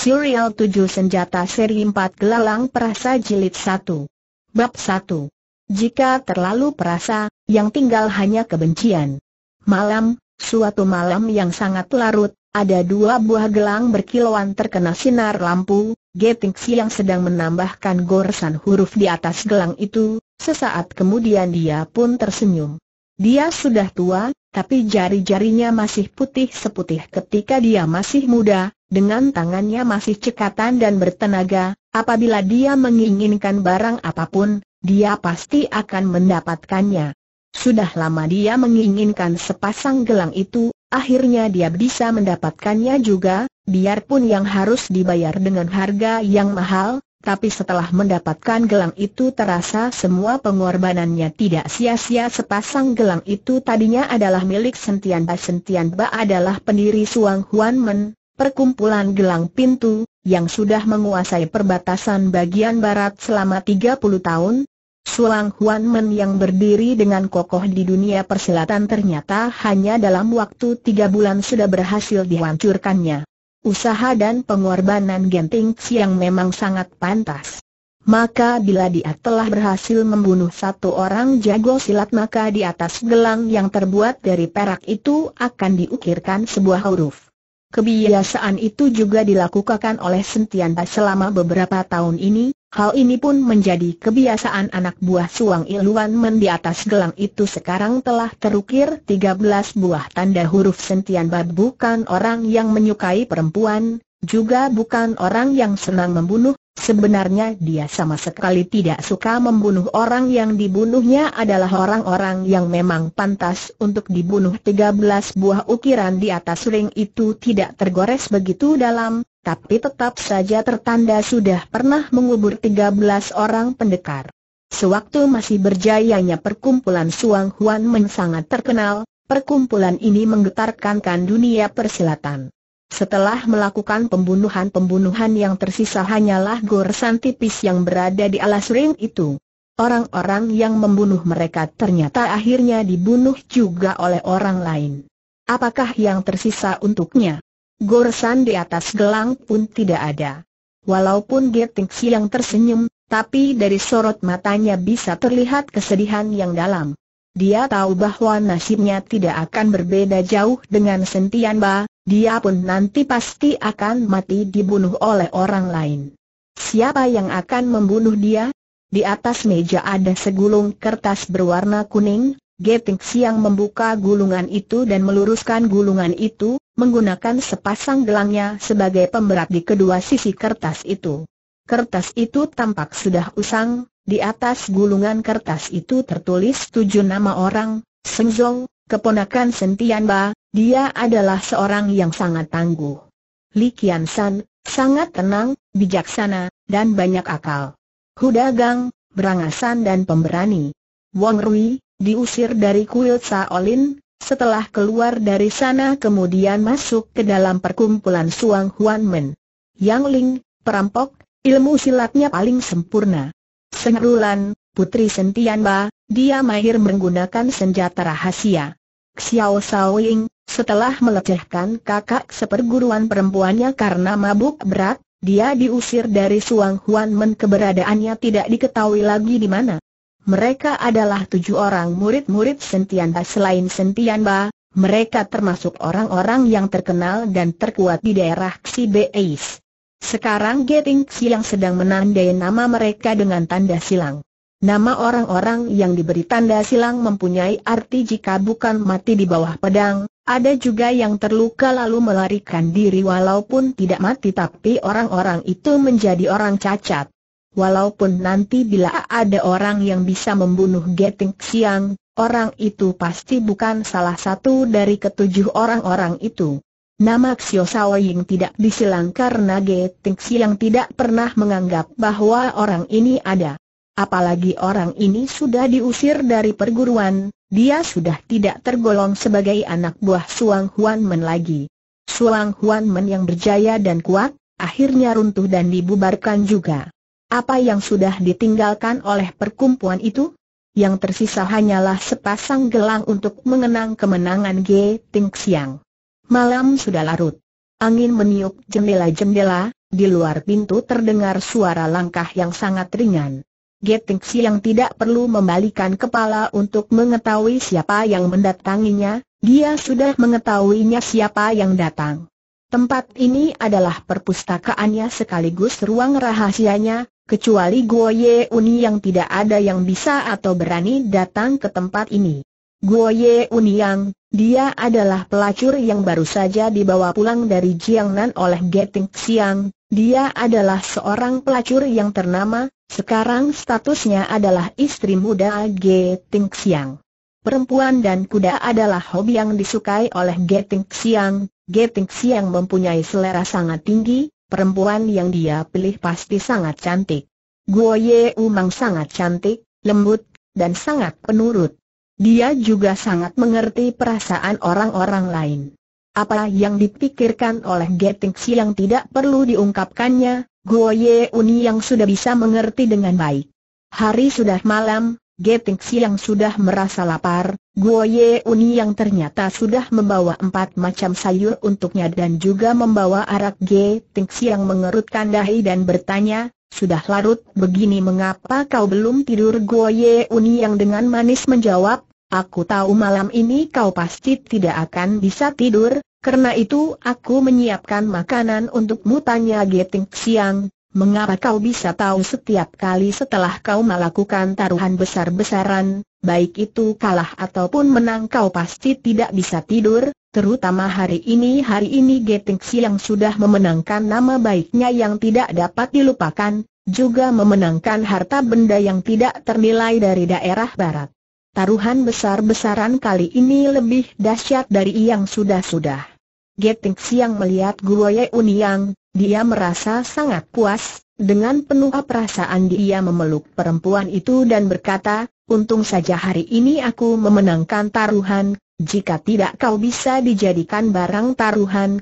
Serial 7 Senjata Seri 4 Gelalang Perasa Jilid 1 Bab 1 Jika terlalu perasa, yang tinggal hanya kebencian Malam, suatu malam yang sangat larut, ada dua buah gelang berkilauan terkena sinar lampu Geting yang sedang menambahkan goresan huruf di atas gelang itu, sesaat kemudian dia pun tersenyum Dia sudah tua, tapi jari-jarinya masih putih seputih ketika dia masih muda dengan tangannya masih cekatan dan bertenaga, apabila dia menginginkan barang apapun, dia pasti akan mendapatkannya. Sudah lama dia menginginkan sepasang gelang itu, akhirnya dia bisa mendapatkannya juga, biarpun yang harus dibayar dengan harga yang mahal, tapi setelah mendapatkan gelang itu terasa semua pengorbanannya tidak sia-sia sepasang gelang itu tadinya adalah milik Sentian Ba Sentian Ba adalah pendiri Suang Huan Men, perkumpulan gelang pintu, yang sudah menguasai perbatasan bagian barat selama 30 tahun, Sulang Huan Men yang berdiri dengan kokoh di dunia persilatan ternyata hanya dalam waktu tiga bulan sudah berhasil dihancurkannya. Usaha dan pengorbanan Genting yang memang sangat pantas. Maka bila dia telah berhasil membunuh satu orang jago silat maka di atas gelang yang terbuat dari perak itu akan diukirkan sebuah huruf. Kebiasaan itu juga dilakukan oleh Sentianta selama beberapa tahun ini, hal ini pun menjadi kebiasaan anak buah Suang Iluan Men di atas gelang itu sekarang telah terukir 13 buah tanda huruf Sentianta bukan orang yang menyukai perempuan, juga bukan orang yang senang membunuh, Sebenarnya dia sama sekali tidak suka membunuh orang yang dibunuhnya adalah orang-orang yang memang pantas untuk dibunuh Tiga belas buah ukiran di atas ring itu tidak tergores begitu dalam, tapi tetap saja tertanda sudah pernah mengubur tiga belas orang pendekar. Sewaktu masih berjayanya perkumpulan Suang Huan Men sangat terkenal, perkumpulan ini menggetarkan dunia persilatan. Setelah melakukan pembunuhan-pembunuhan yang tersisa hanyalah goresan tipis yang berada di alas ring itu. Orang-orang yang membunuh mereka ternyata akhirnya dibunuh juga oleh orang lain. Apakah yang tersisa untuknya? Goresan di atas gelang pun tidak ada. Walaupun Gertings yang tersenyum, tapi dari sorot matanya bisa terlihat kesedihan yang dalam. Dia tahu bahwa nasibnya tidak akan berbeda jauh dengan Sentian Ba, dia pun nanti pasti akan mati dibunuh oleh orang lain. Siapa yang akan membunuh dia? Di atas meja ada segulung kertas berwarna kuning, Geting Siang membuka gulungan itu dan meluruskan gulungan itu, menggunakan sepasang gelangnya sebagai pemberat di kedua sisi kertas itu. Kertas itu tampak sudah usang, di atas gulungan kertas itu tertulis tujuh nama orang, Sengzong, keponakan Sentianba. Dia adalah seorang yang sangat tangguh. Li Qian San, sangat tenang, bijaksana, dan banyak akal. Hudagang, berangasan dan pemberani. Wang Rui, diusir dari kuil Saolin, setelah keluar dari sana kemudian masuk ke dalam perkumpulan Suang Huan Men. Yang Ling, perampok, ilmu silatnya paling sempurna. Sengrulan, putri Sentian Ba, dia mahir menggunakan senjata rahasia. Xiao Saoying, setelah melecehkan kakak seperguruan perempuannya karena mabuk berat, dia diusir dari Suang Huan Men keberadaannya tidak diketahui lagi di mana. Mereka adalah tujuh orang murid-murid Sentian Ba selain Sentian Ba, mereka termasuk orang-orang yang terkenal dan terkuat di daerah Xi Beis. Sekarang Geting Xi yang sedang menandai nama mereka dengan tanda silang. Nama orang-orang yang diberi tanda silang mempunyai arti jika bukan mati di bawah pedang, ada juga yang terluka lalu melarikan diri walaupun tidak mati tapi orang-orang itu menjadi orang cacat. Walaupun nanti bila ada orang yang bisa membunuh Geting Xiang, orang itu pasti bukan salah satu dari ketujuh orang-orang itu. Nama Xiao Sao Ying tidak disilang karena Geting Xiang tidak pernah menganggap bahwa orang ini ada. Apalagi orang ini sudah diusir dari perguruan, dia sudah tidak tergolong sebagai anak buah Suang Huan Men lagi. Suang Huan Men yang berjaya dan kuat, akhirnya runtuh dan dibubarkan juga. Apa yang sudah ditinggalkan oleh perkumpulan itu? Yang tersisa hanyalah sepasang gelang untuk mengenang kemenangan G. Ting Xiang. Malam sudah larut. Angin meniup jendela-jendela, di luar pintu terdengar suara langkah yang sangat ringan. Getingsi yang tidak perlu membalikan kepala untuk mengetahui siapa yang mendatanginya, dia sudah mengetahuinya siapa yang datang. Tempat ini adalah perpustakaannya sekaligus ruang rahasianya, kecuali Guo Ye Uni yang tidak ada yang bisa atau berani datang ke tempat ini. Guo Ye Uni yang, dia adalah pelacur yang baru saja dibawa pulang dari Jiangnan oleh Geteng Xiang, dia adalah seorang pelacur yang ternama, sekarang statusnya adalah istri muda Ge Ting Xiang. Perempuan dan kuda adalah hobi yang disukai oleh Ge Ting Xiang. Ge Ting Xiang mempunyai selera sangat tinggi, perempuan yang dia pilih pasti sangat cantik. Guo Ye Umang sangat cantik, lembut, dan sangat penurut. Dia juga sangat mengerti perasaan orang-orang lain. Apa yang dipikirkan oleh Geting Xiang tidak perlu diungkapkannya, Guo Ye Uni yang sudah bisa mengerti dengan baik. Hari sudah malam, Getingsi yang sudah merasa lapar, Guo Ye Uni yang ternyata sudah membawa empat macam sayur untuknya dan juga membawa arak Getingsi yang mengerutkan dahi dan bertanya, sudah larut begini mengapa kau belum tidur Guo Ye Uni yang dengan manis menjawab, Aku tahu malam ini kau pasti tidak akan bisa tidur, karena itu aku menyiapkan makanan untukmu tanya Geting Siang, mengapa kau bisa tahu setiap kali setelah kau melakukan taruhan besar-besaran, baik itu kalah ataupun menang kau pasti tidak bisa tidur, Terutama hari ini hari ini Geting Siang sudah memenangkan nama baiknya yang tidak dapat dilupakan, juga memenangkan harta benda yang tidak ternilai dari daerah barat. Taruhan besar-besaran kali ini lebih dahsyat dari yang sudah-sudah. Geting Siang melihat Guo Guoye Uniang, dia merasa sangat puas, dengan penuh perasaan dia memeluk perempuan itu dan berkata, Untung saja hari ini aku memenangkan taruhan, jika tidak kau bisa dijadikan barang taruhan,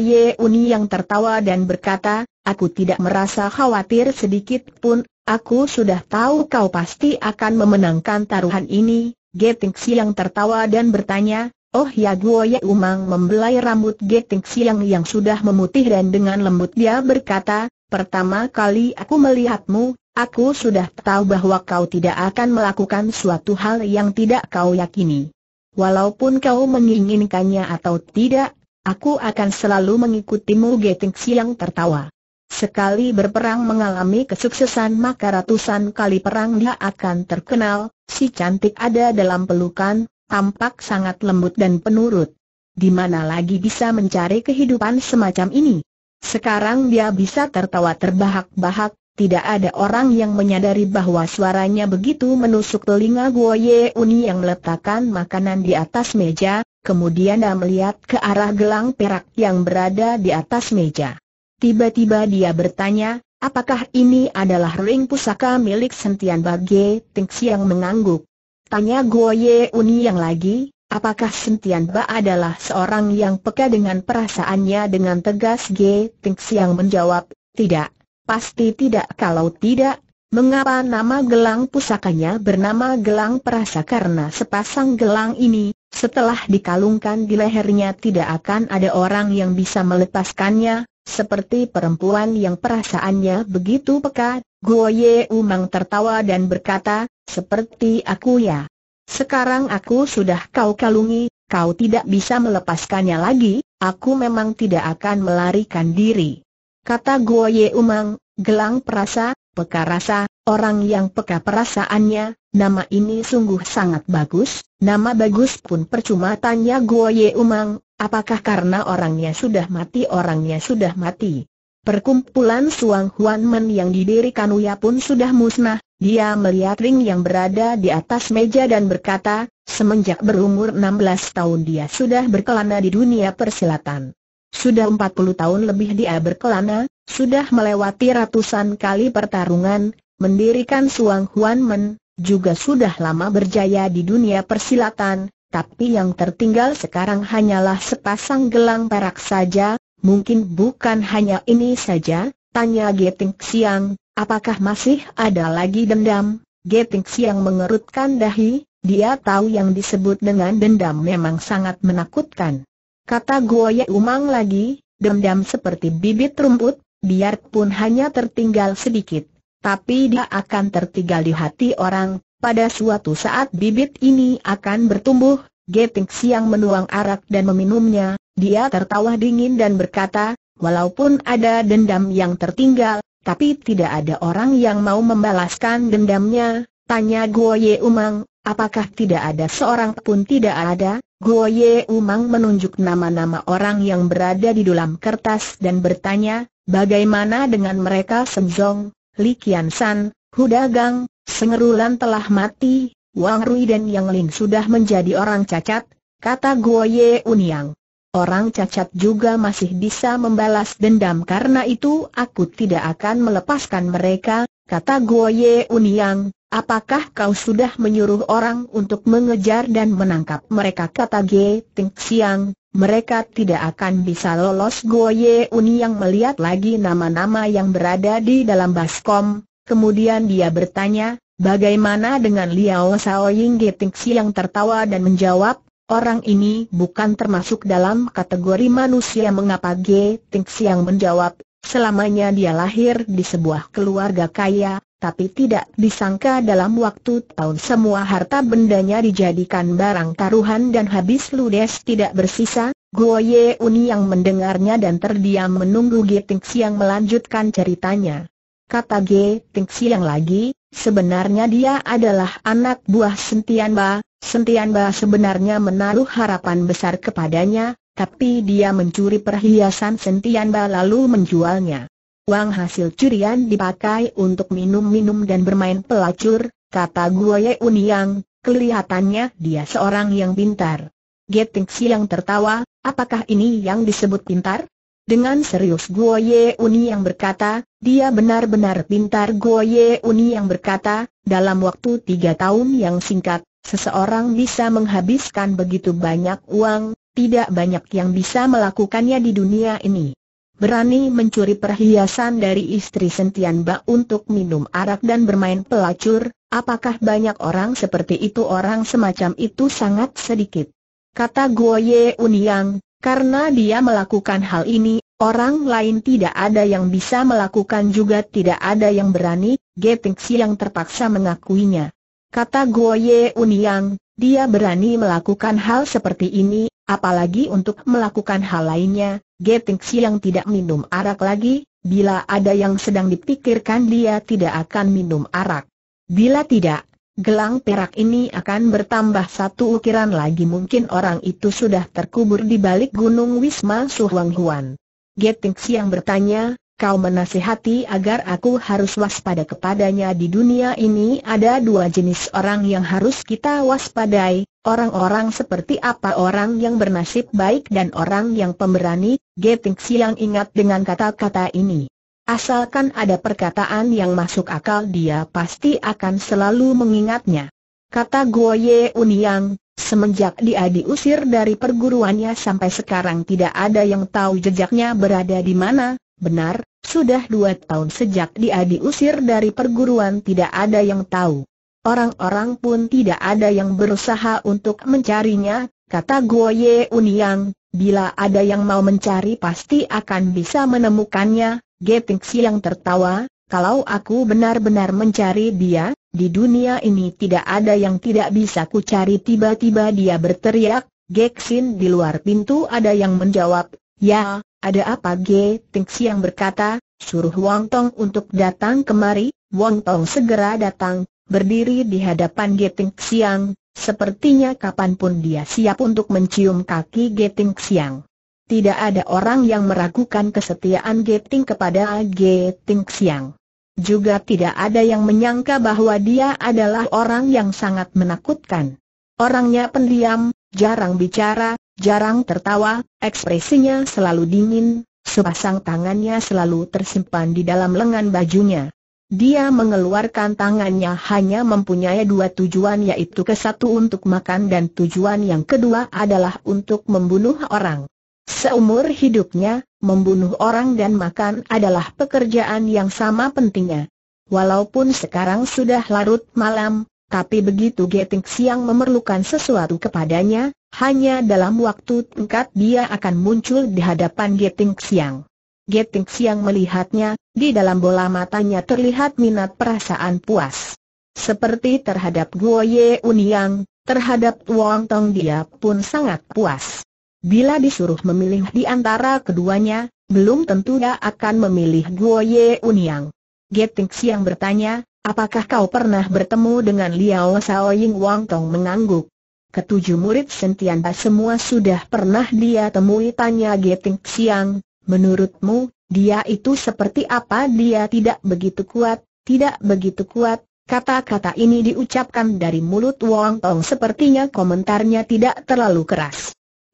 Ye Uni yang tertawa dan berkata, aku tidak merasa khawatir sedikit pun, Aku sudah tahu kau pasti akan memenangkan taruhan ini, Geting Siang tertawa dan bertanya, Oh ya Guo Ye Umang membelai rambut Geting Siang yang sudah memutih dan dengan lembut dia berkata, Pertama kali aku melihatmu, aku sudah tahu bahwa kau tidak akan melakukan suatu hal yang tidak kau yakini. Walaupun kau menginginkannya atau tidak, aku akan selalu mengikutimu Geting Siang tertawa. Sekali berperang mengalami kesuksesan maka ratusan kali perang dia akan terkenal, si cantik ada dalam pelukan, tampak sangat lembut dan penurut. Di mana lagi bisa mencari kehidupan semacam ini? Sekarang dia bisa tertawa terbahak-bahak, tidak ada orang yang menyadari bahwa suaranya begitu menusuk telinga Guo Ye Uni yang meletakkan makanan di atas meja, kemudian dia melihat ke arah gelang perak yang berada di atas meja. Tiba-tiba dia bertanya, apakah ini adalah ring pusaka milik sentian Bage Ting Siang mengangguk. Tanya Guo Ye Uni yang lagi, apakah sentian Ba adalah seorang yang peka dengan perasaannya dengan tegas G Ting Siang menjawab, tidak, pasti tidak kalau tidak. Mengapa nama gelang pusakanya bernama gelang perasa karena sepasang gelang ini setelah dikalungkan di lehernya tidak akan ada orang yang bisa melepaskannya, seperti perempuan yang perasaannya begitu peka, Guo Ye Umang tertawa dan berkata, seperti aku ya. Sekarang aku sudah kau kalungi, kau tidak bisa melepaskannya lagi, aku memang tidak akan melarikan diri. Kata Guo Ye Umang, gelang perasa, peka rasa, orang yang peka perasaannya, nama ini sungguh sangat bagus, nama bagus pun percuma tanya Guo Ye Umang, Apakah karena orangnya sudah mati orangnya sudah mati? Perkumpulan Suang Huan Men yang didirikan Uya pun sudah musnah, dia melihat ring yang berada di atas meja dan berkata, semenjak berumur 16 tahun dia sudah berkelana di dunia persilatan. Sudah 40 tahun lebih dia berkelana, sudah melewati ratusan kali pertarungan, mendirikan Suang Huan Men, juga sudah lama berjaya di dunia persilatan, tapi yang tertinggal sekarang hanyalah sepasang gelang perak saja, mungkin bukan hanya ini saja, tanya Geting Siang, apakah masih ada lagi dendam? Geting Siang mengerutkan dahi, dia tahu yang disebut dengan dendam memang sangat menakutkan. Kata Goye Umang lagi, dendam seperti bibit rumput, biarpun hanya tertinggal sedikit, tapi dia akan tertinggal di hati orang, pada suatu saat bibit ini akan bertumbuh, Geting Siang menuang arak dan meminumnya, dia tertawa dingin dan berkata, walaupun ada dendam yang tertinggal, tapi tidak ada orang yang mau membalaskan dendamnya, tanya Guo Ye Umang, apakah tidak ada seorang pun tidak ada, Guo Ye Umang menunjuk nama-nama orang yang berada di dalam kertas dan bertanya, bagaimana dengan mereka Senzong, Li Qian San, Huda Gang, Sengerulan telah mati, Wang Rui dan Yang Lin sudah menjadi orang cacat, kata Guo Ye Uniang. Orang cacat juga masih bisa membalas dendam karena itu aku tidak akan melepaskan mereka, kata Guo Ye Uniang. Apakah kau sudah menyuruh orang untuk mengejar dan menangkap mereka kata Ge Ting Xiang, mereka tidak akan bisa lolos Guo Ye Uniang melihat lagi nama-nama yang berada di dalam baskom, Kemudian dia bertanya, bagaimana dengan Liao Sao Ying Getingsi yang tertawa dan menjawab, orang ini bukan termasuk dalam kategori manusia mengapa Getingsi yang menjawab, selamanya dia lahir di sebuah keluarga kaya, tapi tidak disangka dalam waktu tahun semua harta bendanya dijadikan barang taruhan dan habis ludes tidak bersisa, Ye Uni yang mendengarnya dan terdiam menunggu Getingsi yang melanjutkan ceritanya kata G. Ting Siang lagi, sebenarnya dia adalah anak buah Sentian Ba, Sentian Ba sebenarnya menaruh harapan besar kepadanya, tapi dia mencuri perhiasan Sentian Ba lalu menjualnya. Uang hasil curian dipakai untuk minum-minum dan bermain pelacur, kata Guoye Uniang, kelihatannya dia seorang yang pintar. Getting Siang tertawa, apakah ini yang disebut pintar? Dengan serius Guo Ye Uni yang berkata, dia benar-benar pintar Guo Ye Uni yang berkata, dalam waktu tiga tahun yang singkat, seseorang bisa menghabiskan begitu banyak uang, tidak banyak yang bisa melakukannya di dunia ini. Berani mencuri perhiasan dari istri Sentian Ba untuk minum arak dan bermain pelacur, apakah banyak orang seperti itu orang semacam itu sangat sedikit. Kata Guo Ye yang. Karena dia melakukan hal ini, orang lain tidak ada yang bisa melakukan juga tidak ada yang berani, Geteng yang terpaksa mengakuinya. Kata Goye Uniang, dia berani melakukan hal seperti ini, apalagi untuk melakukan hal lainnya, Geteng yang tidak minum arak lagi, bila ada yang sedang dipikirkan dia tidak akan minum arak. Bila tidak, Gelang perak ini akan bertambah satu ukiran lagi mungkin orang itu sudah terkubur di balik gunung Wisma Suhuang Huan. Geting Siang bertanya, kau menasihati agar aku harus waspada kepadanya di dunia ini ada dua jenis orang yang harus kita waspadai, orang-orang seperti apa orang yang bernasib baik dan orang yang pemberani, Geting Siang ingat dengan kata-kata ini. Asalkan ada perkataan yang masuk akal dia pasti akan selalu mengingatnya. Kata Goye Uniang, semenjak dia diusir dari perguruannya sampai sekarang tidak ada yang tahu jejaknya berada di mana, benar, sudah dua tahun sejak dia diusir dari perguruan tidak ada yang tahu. Orang-orang pun tidak ada yang berusaha untuk mencarinya, kata Goye Uniang, bila ada yang mau mencari pasti akan bisa menemukannya, Geting Siang tertawa, kalau aku benar-benar mencari dia, di dunia ini tidak ada yang tidak bisa ku cari tiba-tiba dia berteriak, Geksin di luar pintu ada yang menjawab, ya, ada apa Geting Siang berkata, suruh Wang Tong untuk datang kemari, Wang Tong segera datang, berdiri di hadapan Geting Siang, sepertinya kapanpun dia siap untuk mencium kaki Geting Siang tidak ada orang yang meragukan kesetiaan Geting kepada Geting Siang. Juga tidak ada yang menyangka bahwa dia adalah orang yang sangat menakutkan. Orangnya pendiam, jarang bicara, jarang tertawa, ekspresinya selalu dingin, sepasang tangannya selalu tersimpan di dalam lengan bajunya. Dia mengeluarkan tangannya hanya mempunyai dua tujuan yaitu kesatu untuk makan dan tujuan yang kedua adalah untuk membunuh orang. Seumur hidupnya, membunuh orang dan makan adalah pekerjaan yang sama pentingnya. Walaupun sekarang sudah larut malam, tapi begitu Geting Siang memerlukan sesuatu kepadanya, hanya dalam waktu tingkat dia akan muncul di hadapan Geting Siang. Geting Siang melihatnya, di dalam bola matanya terlihat minat perasaan puas. Seperti terhadap Guo Ye Uniang, terhadap Wong Tong dia pun sangat puas. Bila disuruh memilih di antara keduanya, belum tentu dia akan memilih Guo Ye Uniang. Geting Siang bertanya, apakah kau pernah bertemu dengan Liao Sao Ying Wang Tong mengangguk? Ketujuh murid Sentian semua sudah pernah dia temui tanya Geting Siang, menurutmu, dia itu seperti apa dia tidak begitu kuat, tidak begitu kuat, kata-kata ini diucapkan dari mulut Wang Tong sepertinya komentarnya tidak terlalu keras.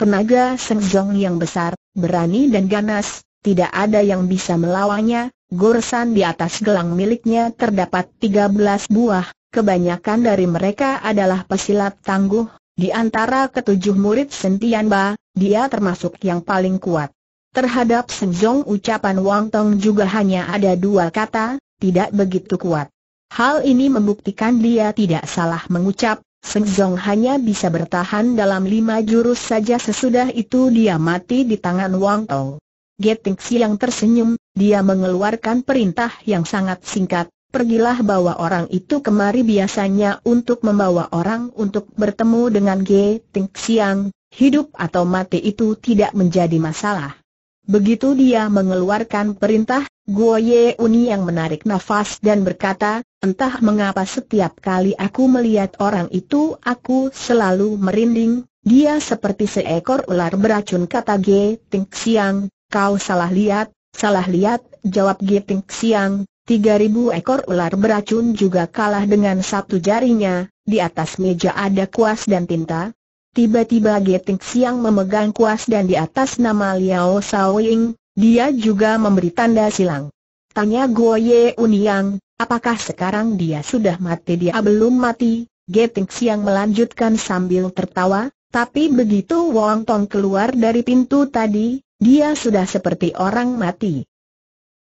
Tenaga Seng Jong yang besar, berani dan ganas, tidak ada yang bisa melawannya, goresan di atas gelang miliknya terdapat 13 buah, kebanyakan dari mereka adalah pesilat tangguh, di antara ketujuh murid Sentian Ba, dia termasuk yang paling kuat. Terhadap Senjong, ucapan Wang Tong juga hanya ada dua kata, tidak begitu kuat. Hal ini membuktikan dia tidak salah mengucap, Senjong hanya bisa bertahan dalam lima jurus saja sesudah itu dia mati di tangan Wang Tong. Geting Siang tersenyum, dia mengeluarkan perintah yang sangat singkat, pergilah bawa orang itu kemari biasanya untuk membawa orang untuk bertemu dengan Geting Siang, hidup atau mati itu tidak menjadi masalah. Begitu dia mengeluarkan perintah, Guo Ye Uni yang menarik nafas dan berkata, entah mengapa setiap kali aku melihat orang itu aku selalu merinding, dia seperti seekor ular beracun kata Ge Ting Xiang, kau salah lihat, salah lihat, jawab Ge Ting Xiang, tiga ekor ular beracun juga kalah dengan satu jarinya, di atas meja ada kuas dan tinta, Tiba-tiba Geting Siang memegang kuas dan di atas nama Liao Saoying, dia juga memberi tanda silang. Tanya Goye Uniang, apakah sekarang dia sudah mati dia belum mati? Geting Siang melanjutkan sambil tertawa, tapi begitu Wong Tong keluar dari pintu tadi, dia sudah seperti orang mati.